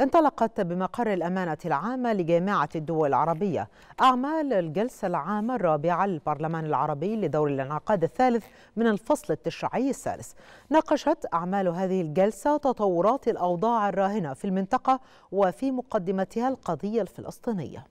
انطلقت بمقر الأمانة العامة لجامعة الدول العربية أعمال الجلسة العامة الرابعة للبرلمان العربي لدور الانعقاد الثالث من الفصل التشريعي الثالث ناقشت أعمال هذه الجلسة تطورات الأوضاع الراهنة في المنطقة وفي مقدمتها القضية الفلسطينية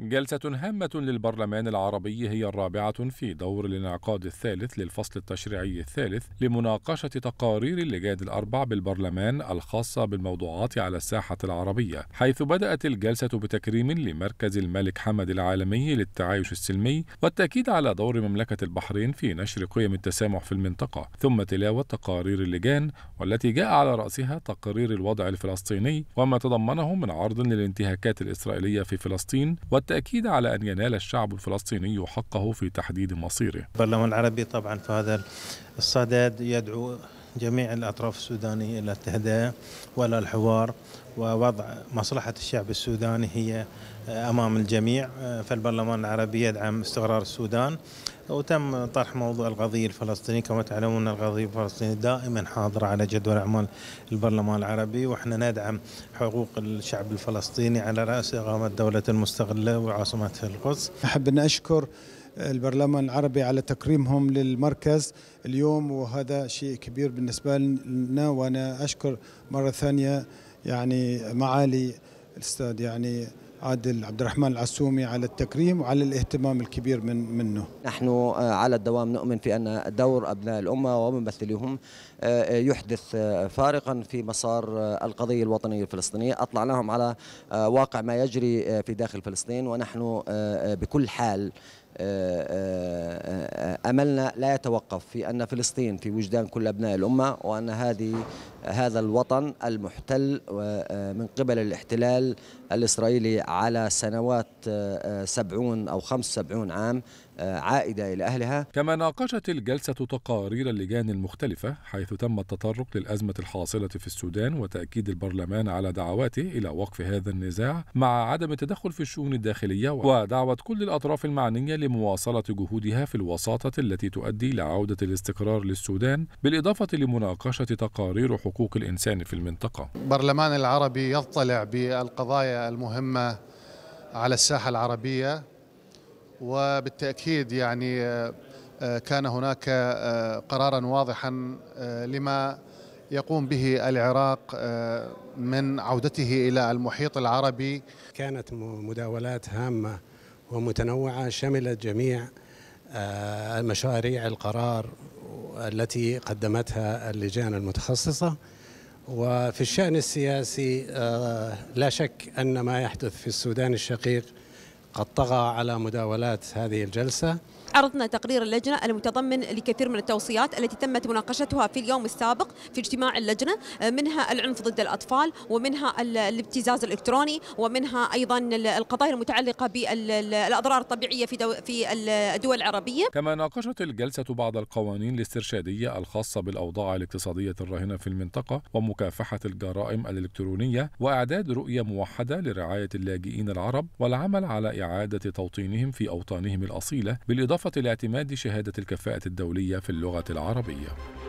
جلسة هامة للبرلمان العربي هي الرابعة في دور الانعقاد الثالث للفصل التشريعي الثالث لمناقشة تقارير اللجان الأربع بالبرلمان الخاصة بالموضوعات على الساحة العربية، حيث بدأت الجلسة بتكريم لمركز الملك حمد العالمي للتعايش السلمي والتأكيد على دور مملكة البحرين في نشر قيم التسامح في المنطقة، ثم تلاوة تقارير اللجان والتي جاء على رأسها تقرير الوضع الفلسطيني وما تضمنه من عرض للانتهاكات الإسرائيلية في فلسطين والتأكيد على أن ينال الشعب الفلسطيني حقه في تحديد مصيره البرلمان العربي طبعا في هذا الصدد يدعو جميع الأطراف السودانية إلى التهدئة ولا الحوار ووضع مصلحة الشعب السوداني هي آه، أمام الجميع آه، فالبرلمان العربي يدعم استقرار السودان وتم طرح موضوع القضية الفلسطينية كما تعلمون القضية الفلسطينية دائما حاضرة على جدول أعمال البرلمان العربي وإحنا ندعم حقوق الشعب الفلسطيني على رأس إقامة دولة مستقلة وعاصمتها القدس أحب أن أشكر البرلمان العربي على تكريمهم للمركز اليوم وهذا شيء كبير بالنسبة لنا وأنا أشكر مرة ثانية يعني معالي الأستاذ يعني عادل عبد الرحمن العسومي على التكريم وعلى الاهتمام الكبير من منه نحن آه، على الدوام نؤمن في أن دور أبناء الأمة وممثليهم آه، يحدث آه، فارقا في مسار القضية الوطنية الفلسطينية أطلعناهم على واقع ما يجري في داخل فلسطين ونحن بكل حال آه، آه، آه، املنا لا يتوقف في ان فلسطين في وجدان كل ابناء الامه وان هذه هذا الوطن المحتل من قبل الاحتلال الاسرائيلي على سنوات 70 او 75 عام عائده الى اهلها. كما ناقشت الجلسه تقارير اللجان المختلفه حيث تم التطرق للازمه الحاصله في السودان وتاكيد البرلمان على دعواته الى وقف هذا النزاع مع عدم التدخل في الشؤون الداخليه ودعوه كل الاطراف المعنيه لمواصلة جهودها في الوساطة التي تؤدي إلى عودة الاستقرار للسودان بالإضافة لمناقشة تقارير حقوق الإنسان في المنطقة البرلمان العربي يطلع بالقضايا المهمة على الساحة العربية وبالتأكيد يعني آه، كان هناك آه، قرارا واضحا آه، لما يقوم به العراق من عودته إلى المحيط العربي كانت مداولات هامة ومتنوعة شملت جميع آه، مشاريع القرار التي قدمتها اللجان المتخصصة وفي الشأن السياسي آه، لا شك أن ما يحدث في السودان الشقيق قد طغى على مداولات هذه الجلسة عرضنا تقرير اللجنة المتضمن لكثير من التوصيات التي تمت مناقشتها في اليوم السابق في اجتماع اللجنة منها العنف ضد الأطفال ومنها الابتزاز الإلكتروني ومنها أيضا القضايا المتعلقة بالأضرار الطبيعية في في الدول العربية كما ناقشت الجلسة بعض القوانين الاسترشادية الخاصة بالأوضاع الاقتصادية الراهنة في المنطقة ومكافحة الجرائم الإلكترونية وإعداد رؤية موحدة لرعاية اللاجئين العرب والعمل على إعادة توطينهم في أوطانهم الأصيلة بالإضافة لاعتماد شهادة الكفاءة الدولية في اللغة العربية